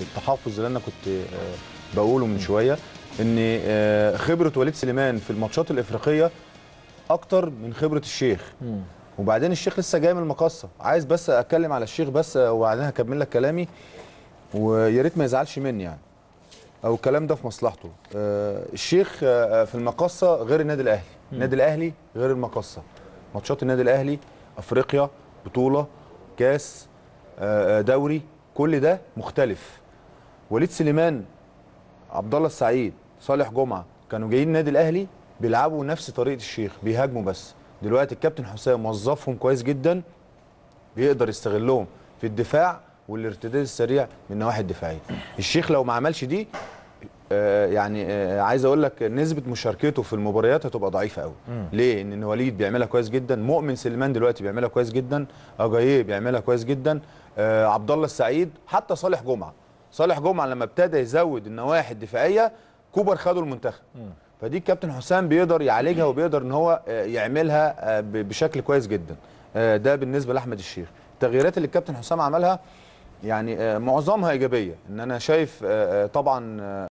التحفظ اللي انا كنت آه، بقوله من شويه ان آه، خبره وليد سليمان في الماتشات الافريقيه اكتر من خبره الشيخ وبعدين الشيخ لسه جاي من المقصه عايز بس اتكلم على الشيخ بس آه، وبعدين هكمل لك كلامي ويا ريت ما يزعلش مني يعني او الكلام ده في مصلحته الشيخ في المقصه غير النادي الاهلي النادي الاهلي غير المقصه ماتشات النادي الاهلي افريقيا بطوله كاس دوري كل ده مختلف وليد سليمان عبد الله السعيد صالح جمعه كانوا جايين النادي الاهلي بيلعبوا نفس طريقه الشيخ بيهاجموا بس دلوقتي الكابتن حسام موظفهم كويس جدا بيقدر يستغلهم في الدفاع والارتداد السريع من النواحي الدفاعيه الشيخ لو ما عملش دي آه يعني آه عايز اقول لك نسبه مشاركته في المباريات هتبقى ضعيفه قوي مم. ليه ان وليد بيعملها كويس جدا مؤمن سليمان دلوقتي بيعملها كويس جدا اجاييه بيعملها كويس جدا آه عبد الله السعيد حتى صالح جمعه صالح جمعه لما ابتدى يزود النواحي الدفاعيه كوبر خده المنتخب فدي الكابتن حسام بيقدر يعالجها وبيقدر ان هو آه، يعملها آه، بشكل كويس جدا آه، ده بالنسبه لاحمد الشيخ التغييرات اللي الكابتن حسام عملها يعني معظمها ايجابيه ان انا شايف طبعا